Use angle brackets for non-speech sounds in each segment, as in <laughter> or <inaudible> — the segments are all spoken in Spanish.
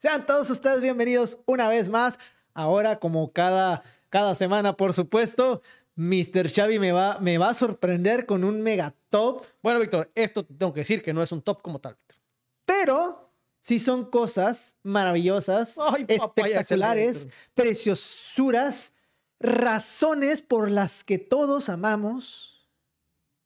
Sean todos ustedes bienvenidos una vez más. Ahora, como cada, cada semana, por supuesto, Mr. Xavi me va, me va a sorprender con un mega top. Bueno, Víctor, esto tengo que decir que no es un top como tal, Víctor. Pero sí son cosas maravillosas, espectaculares, preciosuras, razones por las que todos amamos.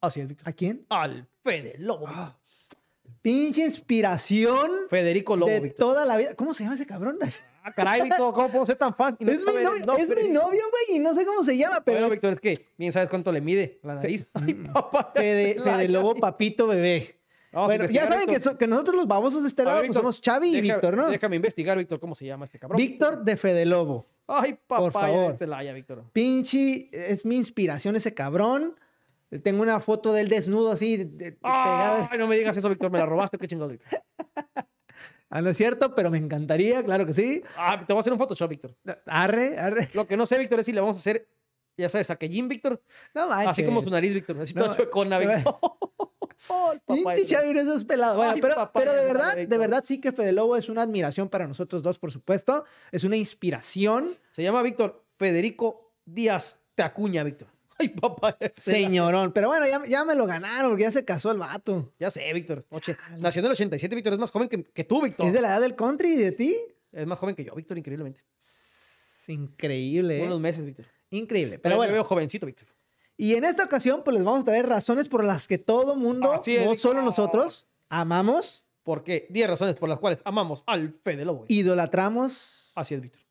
Así es, Víctor. ¿A quién? Al Fede Lobo. Pinche inspiración. Federico Lobo. De toda la vida. ¿Cómo se llama ese cabrón? Ah, caray, Víctor, ¿cómo puedo ser tan fan? es, mi novio, güey, y no sé cómo se llama, pero. Bueno, Víctor, es que bien sabes cuánto le mide la nariz. <laughs> Ay, papá. <laughs> Fede, Lobo, papito, bebé. bueno, ya saben que, que, nosotros los babosos de este lado pues somos Chavi y Víctor, ¿no? Déjame investigar, Víctor, cómo se llama este cabrón. Víctor de Fede Lobo. Ay, papá, por favor. Víctor. Pinche es mi inspiración ese cabrón. Tengo una foto del desnudo así. De, Ay, no me digas eso, Víctor. Me la robaste. Qué chingón, Víctor. Ah, no es cierto, pero me encantaría, claro que sí. Ah, te voy a hacer un Photoshop, Víctor. Arre, arre. Lo que no sé, Víctor, es si le vamos a hacer, ya sabes, a Jim, Víctor. No manches. Así como su nariz, Víctor. Así no, chocona, Víctor. <laughs> Pinche Xavier, Eso es pelado. Bueno, pero, de verdad, de, verdad sí que Fede Lobo es una admiración para nosotros dos, por supuesto. Es una inspiración. Se llama Víctor Federico Díaz Tacuña, Víctor. <laughs> Ay, papá. Señorón. Pero bueno, ya, me lo ganaron porque ya se casó el vato. Ya sé, Víctor. Nació en el 87, Víctor. Es más joven que, tú, Víctor. Es de la edad del country y de ti. Es más joven que yo, Víctor, increíblemente. increíble. ¿eh? Unos meses, Víctor. Increíble. Pero, bueno. veo jovencito, Víctor. Y en esta ocasión, pues les vamos a traer razones por las que todo mundo, no solo nosotros, amamos. ¿Por qué? 10 razones por las cuales amamos al Fede Lobo. Idolatramos. Así es, Víctor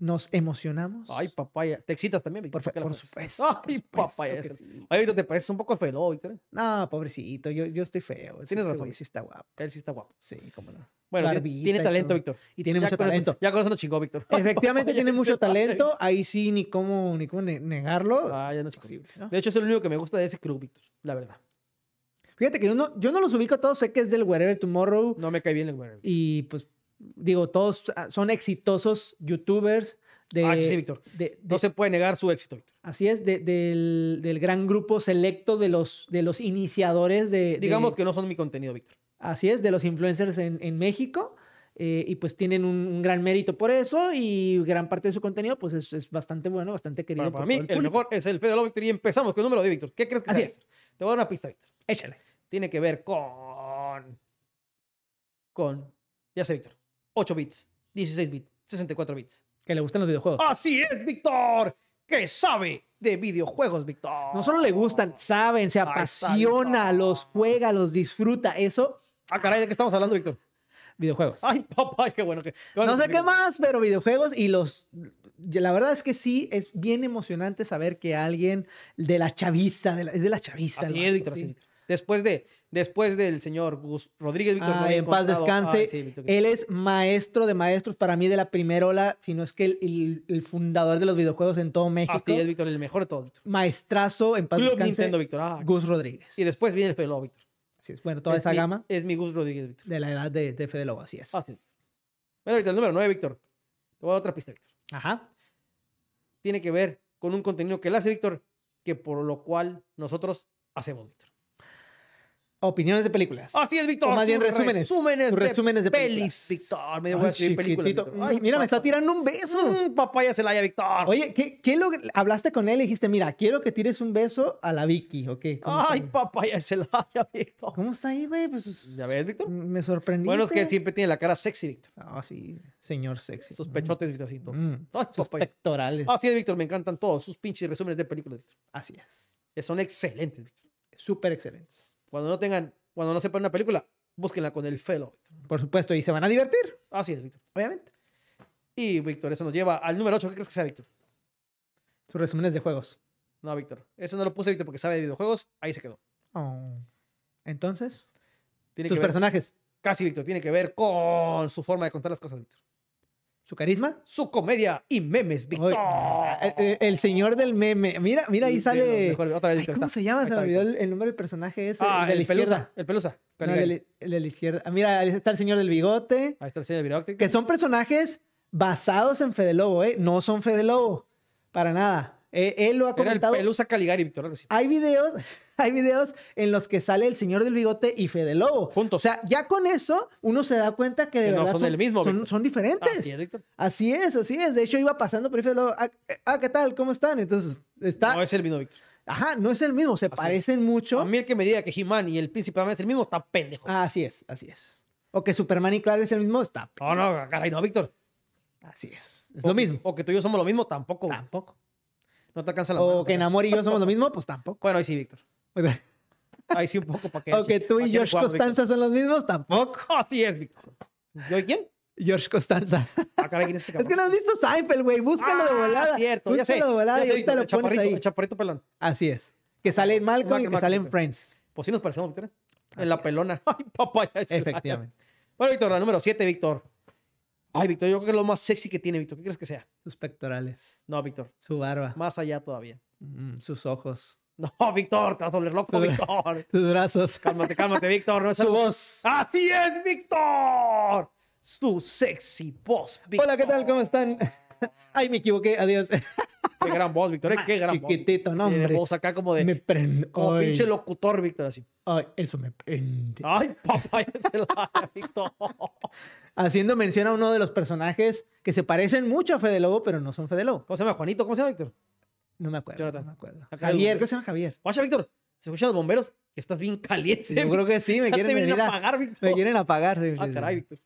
nos emocionamos. Ay, papaya. ¿Te excitas también, Víctor? Por, supuesto. Ay, papaya. Ay, Víctor, te pareces un poco feo, Víctor. ¿eh? No, pobrecito, yo, yo estoy feo. Tienes razón. Él sí está guapo. Él sí está guapo. Sí, cómo no. Bueno, tiene talento, Víctor. Y tiene mucho talento. ya con eso nos chingó, Víctor. <laughs> Efectivamente, tiene mucho talento. Ahí sí, ni cómo, ni cómo negarlo. Ah, ya no es posible. De hecho, es el único que me gusta de ese club, Víctor. La verdad. Fíjate que yo no, yo no los ubico a todos. Sé que es del Whatever Tomorrow. No me cae bien el Y pues digo, todos ah, son exitosos youtubers. De, ah, Víctor. no se puede negar su éxito, Víctor. Así es, del, gran grupo selecto de los, de los iniciadores de... Digamos que no son mi contenido, Víctor. Así es, de los influencers en, México. Eh, y pues tienen un, gran mérito por eso y gran parte de su contenido pues es, bastante bueno, bastante querido. Para, para mí el, mejor es el Fede Víctor y empezamos con el número de Víctor. ¿Qué crees que es. Te voy a dar una pista, Víctor. Échale. Tiene que ver con... Con... Ya sé, Víctor. 8 bits, 16 bits, 64 bits. Que le gustan los videojuegos. Así es, Víctor, que sabe de videojuegos, Víctor. No solo le gustan, saben, se apasiona, los juega, los disfruta. Eso. Ah, caray, ¿de qué estamos hablando, Víctor? Videojuegos. Ay, papá, qué bueno que. no sé qué más, pero videojuegos y los. La verdad es que sí, es bien emocionante saber que alguien de la chaviza, de es de la chaviza. Víctor, sí. Víctor. Después de después del señor Gus Rodríguez Víctor en paz descanse. él es maestro de maestros para mí de la primera ola, si no es que el, fundador de los videojuegos en todo México. Ah, sí, es, Víctor, el mejor de todo. Víctor. Maestrazo en paz Club descanse. Nintendo, Víctor. Ah, Gus Rodríguez. Y después viene el pelo, Víctor. Así es. Bueno, toda esa gama. Es mi Gus Rodríguez, Víctor. De la edad de, de Fede Lobo, así Bueno, Víctor, el número 9, Víctor. Te voy a otra pista, Víctor. Ajá. Tiene que ver con un contenido que él hace, Víctor, que por lo cual nosotros hacemos, Víctor. Opiniones de películas. Así es, Víctor. más bien resúmenes. Resúmenes, de, películas. pelis, Víctor. Me voy a películas. Ay, mira, me está tirando un beso. Mm, se la haya Víctor. Oye, ¿qué, qué lo, hablaste con él y dijiste, mira, quiero que tires un beso a la Vicky, ¿ok? Ay, papaya haya Víctor. ¿Cómo está ahí, güey? Pues, ya ves, Víctor. Me sorprendí. Bueno, es que siempre tiene la cara sexy, Víctor. Ah, sí, señor sexy. Sus mm. pechotes, Víctor mm. Sus pectorales. Así es, Víctor. Me encantan todos sus pinches resúmenes de películas, Así es. Son excelentes, Víctor. Súper excelentes. Cuando no tengan, cuando no sepan una película, búsquenla con el felo, Por supuesto, y se van a divertir. Así es, Víctor. Obviamente. Y Víctor, eso nos lleva al número 8. ¿Qué crees que sea, Víctor? Sus resúmenes de juegos. No, Víctor. Eso no lo puse, Víctor, porque sabe de videojuegos. Ahí se quedó. Oh. Entonces, tiene sus que ver, personajes. Casi, Víctor. Tiene que ver con su forma de contar las cosas, Víctor su carisma, su comedia y memes, Víctor. Ah, el, señor del meme. Mira, mira, ahí sale. ¿Cómo se llama? se me olvidó el, nombre del personaje ese. Ah, el pelusa, El pelusa. el, de la izquierda. Ah, mira, ahí está el señor del bigote. Ahí está el señor del bigote. Que son personajes basados en Fede Lobo, ¿eh? No son Fede Lobo. Para nada. Eh, él lo ha comentado. Era el pelusa Caligari, Víctor. Hay videos hay videos en los que sale el señor del bigote y Fede Lobo. Juntos. O sea, ya con eso uno se da cuenta que de verdad son, el mismo, son, diferentes. Así es, así es, De hecho, iba pasando por Fede Lobo. Ah, eh, ah, ¿qué tal? ¿Cómo están? Entonces, está. No es el mismo, Víctor. Ajá, no es el mismo, se parecen mucho. A mí el que me diga que he y el príncipe es el mismo está pendejo. Así es, así es. O que Superman y Clark es el mismo está pendejo. No, no, caray, no, Víctor. Así es. Es lo mismo. o que tú y yo somos lo mismo, tampoco. Tampoco. No te alcanza la O que Namor y yo somos lo mismo, pues <laughs> tampoco. Bueno, sí, Víctor. Ahí <laughs> sí un poco para que... <laughs> Aunque tú y George Costanza son los mismos, tampoco. <laughs> Así es, Víctor. ¿Yo quién? George Costanza. Ah, es, es, que no has visto Seinfeld, güey. Búscalo de ah, volada. cierto. ya sé, de volada y ahorita lo pones ahí. El pelón. Así es. Que sale en ah, Malcolm y que sale Friends. Pues sí nos parecemos, Víctor. ¿eh? En la pelona. Ay, papá. Ya Efectivamente. Bueno, Víctor, la número 7, Víctor. Ay, Víctor, yo creo que es lo más sexy que tiene, Víctor. ¿Qué crees que sea? Sus pectorales. No, Víctor. Su barba. Más allá todavía. Mm, sus ojos. No, Víctor, te vas a volver loco, Víctor. <laughs> Tus brazos. Cálmate, cálmate, Víctor. No es <laughs> Su voz. Así es, Víctor. Su sexy voz, Víctor. Hola, ¿qué tal? ¿Cómo están? <laughs> Ay, me equivoqué. Adiós. Qué gran voz, Víctor. ¿eh? Qué gran voz. Chiquitito, no, hombre. voz acá como de... Me prende. Como pinche locutor, Víctor, así. Ay, eso me prende. Ay, papá, el Víctor. Haciendo mención a uno de los personajes que se parecen mucho a Fede Lobo, pero no son Fede Lobo. ¿Cómo se llama? Juanito, ¿cómo se llama, Víctor? No me acuerdo. Yo No me acuerdo. Javier, ¿qué se llama Javier? Oye, Víctor, se escuchan los bomberos. Que estás bien caliente. Yo creo que sí, me <laughs> quieren venir a apagar, Víctor. Me quieren apagar. ah, caray, Víctor.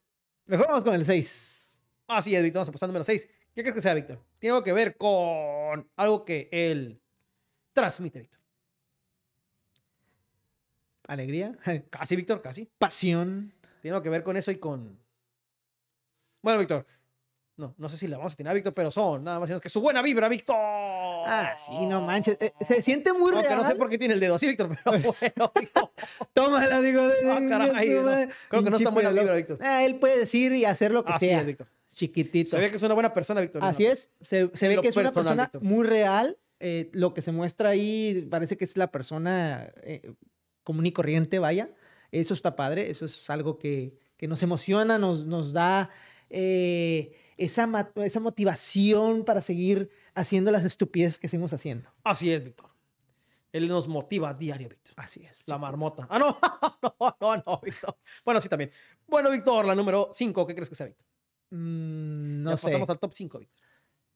Mejor vamos con el 6. Ah, sí, Víctor, vamos apostando menos 6. ¿Qué crees que sea, Víctor? Tiene algo que ver con algo que él transmite, Víctor. Alegría. Casi, Víctor, casi. Pasión. Tiene algo que ver con eso y con. Bueno, Víctor, no, no sé si la vamos a tener a Víctor, pero son nada más sino que su buena vibra, Víctor. Ah, sí, no manches. Eh, se siente muy Aunque no sé por qué tiene el dedo así, Víctor, pero <laughs> bueno, Tómala, digo. Ah, no, caray, Creo que no está buena vibra, Víctor. Ah, él puede decir y hacer lo que así sea. Es, Víctor. Chiquitito. Se ve que es una buena persona, Víctor. Así es. Se, ve que es una persona muy real. Eh, lo que se muestra ahí parece que es la persona eh, común y corriente, vaya. Eso está padre. Eso es algo que, nos emociona, nos, da esa, motivación para seguir haciendo las estupideces que seguimos haciendo. Así es, Víctor. Él nos motiva a diario, Víctor. Así es. La marmota. Ah, no, <laughs> no, no, no, Víctor. Bueno, sí, también. Bueno, Víctor, la número 5, ¿qué crees que sea, Víctor? Mm, no ya sé. Pasamos al top 5, Víctor.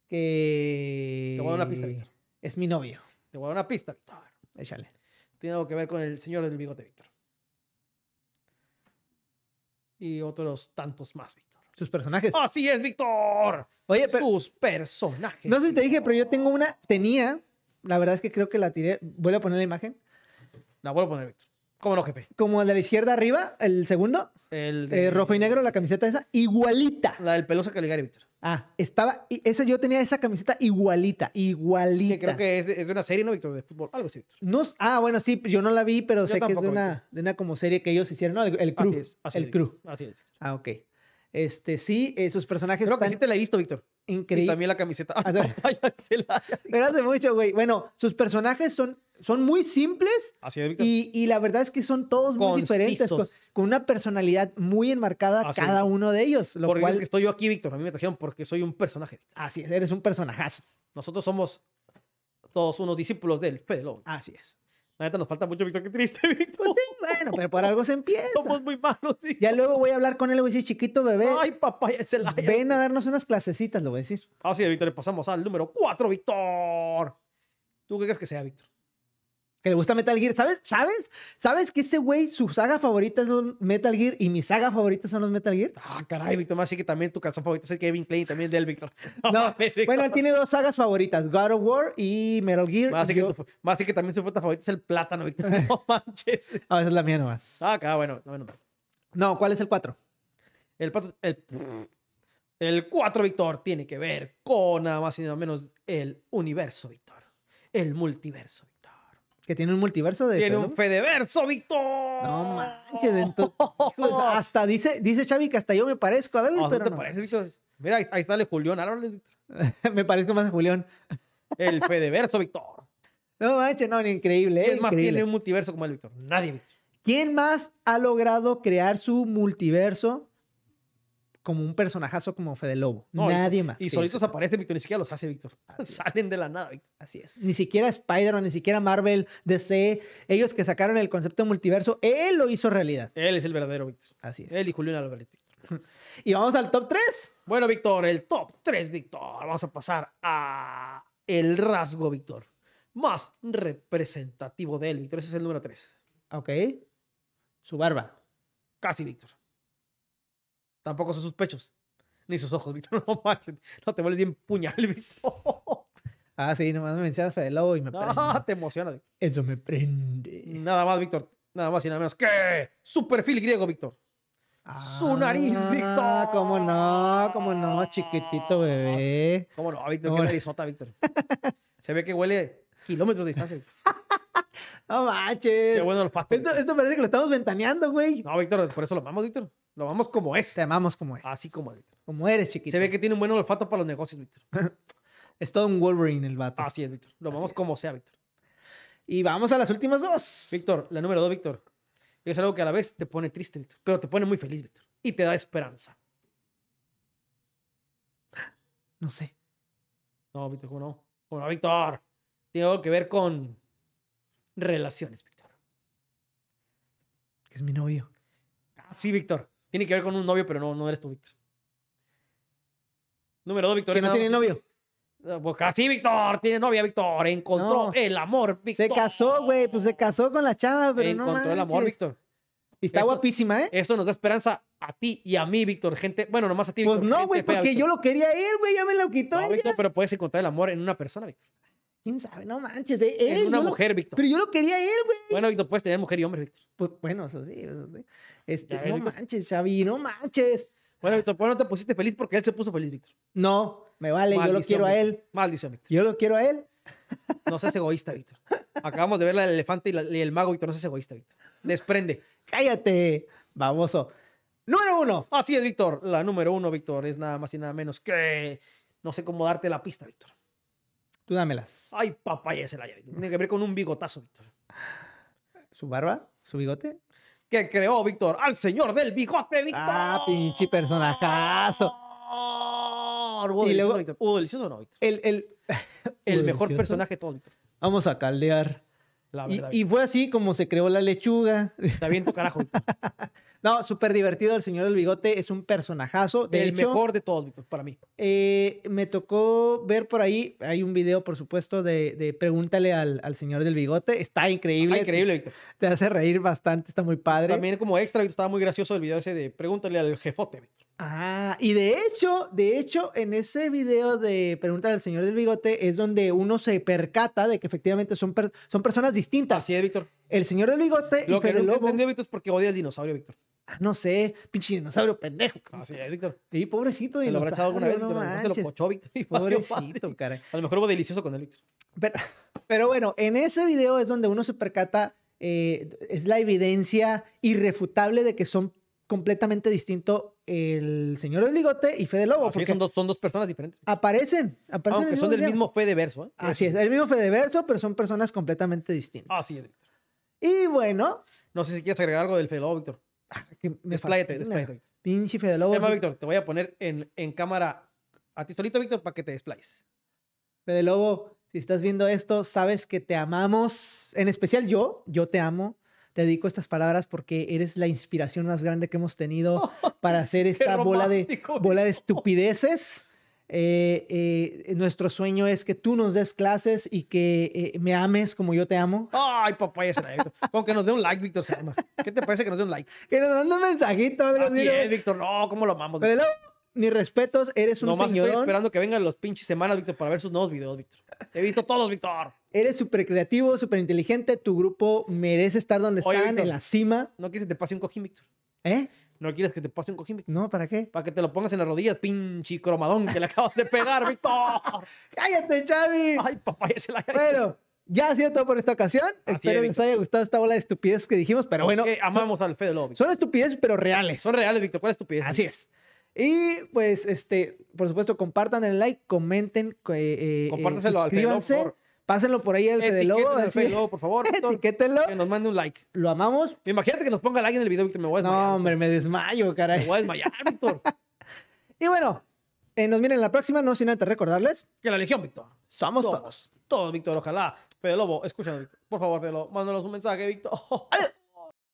Que. Te voy a dar una pista, Víctor. Es mi novio. Te voy a dar una pista, Víctor. Échale. Tiene algo que ver con el señor del bigote, Víctor. Y otros tantos más, Víctor. Sus personajes. Así es, Víctor. Oye, sus personajes. No sé si te dije, pero yo tengo una, tenía, la verdad es que creo que la tiré, voy a poner la imagen. La vuelvo a poner, Víctor. ¿Cómo no, jefe? Como de la izquierda arriba, el segundo. El eh, de... rojo y negro, la camiseta esa, igualita. La del Pelosa Caligari, Víctor. Ah, estaba. Esa, yo tenía esa camiseta igualita, igualita. Que creo que es de, una serie, ¿no, Víctor? De fútbol, algo así, Víctor. No, ah, bueno, sí, yo no la vi, pero sé que es de una, una, como serie que ellos hicieron, ¿no? El, el el Así es. Ah, ok. Este, sí, sus personajes. Creo que sí te la he visto, Víctor. Increíble. Y también la camiseta. Ah, <laughs> <laughs> Pero hace mucho, güey. Bueno, sus personajes son, son muy simples. Así es, Víctor. Y, la verdad es que son todos muy diferentes, con, una personalidad muy enmarcada cada uno de ellos. Lo cual... que estoy yo aquí, Víctor. A mí me trajeron porque soy un personaje. Así es, eres un personajazo. Nosotros somos todos unos discípulos del él. Así es. La neta nos falta mucho, Víctor. Qué triste, <laughs> Víctor. Pues sí, bueno, pero por algo se empieza. Somos muy malos, Víctor. Ya luego voy a hablar con él, voy a decir, chiquito bebé. Ay, papá, es el Ven a darnos unas clasecitas, lo voy a decir. ah, sí, Víctor, le pasamos al número 4, Víctor. ¿Tú qué crees que sea, Víctor? que le gusta Metal Gear. ¿Sabes? ¿Sabes? ¿Sabes que ese güey, su saga favorita es Metal Gear y mi saga favorita son los Metal Gear? Ah, caray, Víctor, más sí que también tu calzón favorito es el Kevin Klein, también el del Víctor. <laughs> No, <laughs> bueno, él tiene dos sagas favoritas, God of War y Metal Gear. Más, así, que, también su puta favorita es el plátano, Víctor. <laughs> No manches. Ah, esa es la mía nomás. Ah, acá, ah, bueno, bueno. No, ¿cuál es el 4? El 4, el... El 4, Víctor, tiene que ver con nada más y nada menos el universo, Víctor. El multiverso, Víctor. Que tiene un multiverso de. Tiene un Fedeverso, Víctor. No manches. Entonces, <laughs> todo hasta dice, dice Xavi que hasta yo me parezco a David, ah, pero. te no. parece, Víctor? Mira, ahí, está el Julián. Háblale, Víctor. <laughs> me parezco más a Julián. el Fedeverso, Víctor. <laughs> No manches, no, increíble. ¿Quién más tiene un multiverso como el Víctor? Nadie, Víctor. ¿Quién más ha logrado crear su multiverso como un personajazo como Fede Lobo. Nadie más. Y solitos aparecen, Víctor. Ni siquiera los hace Víctor. <laughs> Salen de la nada, Víctor. Así es. Ni siquiera Spider-Man, ni siquiera Marvel, DC, ellos que sacaron el concepto multiverso, él lo hizo realidad. Él es el verdadero Víctor. Así es. Él y Julián Álvarez, <laughs> y vamos al top 3. Bueno, Víctor, el top 3, Víctor. Vamos a pasar a el rasgo, Víctor. Más representativo de él, Víctor. Ese es el número 3. Ok. Su barba. Casi, Víctor. Tampoco son sus pechos. Ni sus ojos, <laughs> Víctor. No manches. No te vuelves bien puñal, <laughs> Víctor. Ah, sí, nomás me mencionas Fede Lobo y me prende. te emociona. Víctor. Eso me prende. Nada más, Víctor. Nada más y nada menos que su perfil griego, Víctor. su ah, nariz, Víctor. Cómo no, cómo no, chiquitito bebé. Cómo no, Víctor, qué narizota, Víctor. Se ve que huele kilómetros de distancia. <laughs> no manches. Qué bueno los pastos. Esto, parece que lo estamos ventaneando, güey. No, Víctor, por eso lo vamos, Víctor. Lo vamos como es. Te amamos como es. Así como es. Como eres, chiquito. Se ve que tiene un buen olfato para los negocios, Víctor. <laughs> es todo un Wolverine el vato. Así es, Víctor. Lo vamos como sea, Víctor. Y vamos a las últimas dos. Víctor, la número dos, Víctor. Es algo que a la vez te pone triste, Víctor, pero te pone muy feliz, Víctor. Y te da esperanza. <gasps> No sé. No, Víctor, ¿cómo no? ¿Cómo no, Víctor? Tiene algo que ver con relaciones, Víctor. Que es mi novio. Ah, sí, Víctor. Tiene que ver con un novio, pero no, no eres tú, Víctor. Número dos, Víctor. no tiene novio? Ah, pues casi, ah, Víctor. Tiene novia, Víctor. Encontró el amor, Víctor. Se casó, güey. Pues se casó con la chava, pero Encontró no Encontró el amor, Víctor. Y está guapísima, ¿eh? Eso nos da esperanza a ti y a mí, Víctor. Gente, bueno, nomás a ti, Pues no, güey, porque yo lo quería ir, güey. Ya me lo quitó no, pero puedes encontrar el amor en una persona, Víctor. ¿Quién sabe? No manches, eh, él. Es una mujer, Víctor. Pero yo lo quería él, güey. Bueno, Víctor, puedes tener mujer y hombre, Víctor. Pues bueno, eso sí. Eso sí. Este, no manches, Xavi, no manches. Bueno, Víctor, ¿por qué no te pusiste feliz? Porque él se puso feliz, Víctor. No, me vale, yo lo quiero a él. Maldición, Víctor. Yo lo quiero a él. No seas egoísta, Víctor. Acabamos de ver al elefante y, el mago, Víctor. No seas egoísta, Víctor. Desprende. Cállate, baboso. Número uno. Así es, Víctor. La número uno, Víctor, es nada más y nada menos que. No sé cómo darte la pista, Víctor. Tú dámelas. Ay, papá, ya se la llevé. Tiene que ver con un bigotazo, Víctor. ¿Su barba? ¿Su bigote? Que creó, Víctor, al señor del bigote, Víctor. Ah, pinche personajazo. Ah, y delicioso, no, Víctor. El, el, <laughs> mejor personaje de todo, Víctor. Vamos a caldear y, fue así como se creó la lechuga. Está bien tu carajo. <laughs> no, súper divertido. El señor del bigote es un personajazo. del el mejor de todos, Víctor, para mí. Eh, me tocó ver por ahí, hay un video, por supuesto, de, Pregúntale al, señor del bigote. Está increíble. Ah, increíble, Víctor. Te hace reír bastante, está muy padre. También como extra, Víctor, estaba muy gracioso el video ese de Pregúntale al jefote, Víctor. Ah, y de hecho, de hecho, en ese video de Pregunta al Señor del Bigote es donde uno se percata de que efectivamente son, son personas distintas. Así es, Víctor. El Señor del Bigote Lo y que Fede no entendió, Víctor, es porque odia al dinosaurio, Víctor. Ah, no sé, pinche dinosaurio pendejo. Así es, Víctor. Sí, pobrecito dinosaurio. lo habrá alguna vez, ¿Te lo cochó, Víctor. Pobrecito, caray. A lo mejor hubo delicioso con él, Víctor. Pero, pero bueno, en ese video es donde uno se percata, eh, es la evidencia irrefutable de que son completamente distintos el señor del bigote y Fede Lobo. Ah, porque son dos, son dos personas diferentes. Aparecen, aparecen. Aunque son del mismo Fede Verso. ¿eh? Así es, el mismo Fede Verso, pero son personas completamente distintas. Así ah, es, Víctor. Y bueno. No sé si quieres agregar algo del Fede Lobo, Víctor. Ah, me despláyate, despláyate, Pinche Fede Lobo. Víctor, te voy a poner en, en cámara a ti solito, Víctor, para que te desplayes. Fede Lobo, si estás viendo esto, sabes que te amamos. En especial yo, yo te amo te dedico estas palabras porque eres la inspiración más grande que hemos tenido <laughs> para hacer esta bola de, bola de estupideces. Eh, eh, nuestro sueño es que tú nos des clases y que eh, me ames como yo te amo. Ay, papá, ya será, Víctor. Con que nos dé un like, Víctor Salma. ¿Qué te parece que nos dé un like? <laughs> Que nos mande un mensajito. Así es, Víctor. No, ¿cómo lo amamos? Pero mis respetos, eres un No más estoy esperando que vengan los pinches semanas, Víctor, para ver sus nuevos videos, Víctor. Te He visto todos, Víctor. Eres súper creativo, súper inteligente. Tu grupo merece estar donde está, en la cima. No quieres que te pase un cojín, Víctor. ¿Eh? No quieres que te pase un cojín, Víctor. No, ¿para qué? Para que te lo pongas en las rodillas, pinche cromadón que le acabas de pegar, Víctor. <laughs> ¡Cállate, Chavi! Ay, papá, ya se la Bueno, ya ha sido todo por esta ocasión. Espero que les haya gustado esta bola de estupidez que dijimos, pero bueno. que amamos al Fede Lobo. Son estupideces, pero reales. Son reales, Víctor. ¿Cuál es estupidez? Así es. Y pues, este, por supuesto, compartan el like, comenten, eh, eh, Compártaselo eh, al Pásenlo por ahí al Fede Lobo. Al Fede Lobo, por favor. Etiquételo. Que nos mande un like. Lo amamos. Imagínate que nos ponga like en el video, Víctor. Me voy a desmayar. No, hombre, me desmayo, caray. Me voy a desmayar, <laughs> Víctor. y bueno, eh, nos miren en la próxima, no sin antes recordarles. Que la Legión, Víctor. Somos, todos. Todos, Víctor. Ojalá. Fede Lobo, escúchanos, Víctor. Por favor, Fede Lobo, mándanos un mensaje, Víctor. <laughs>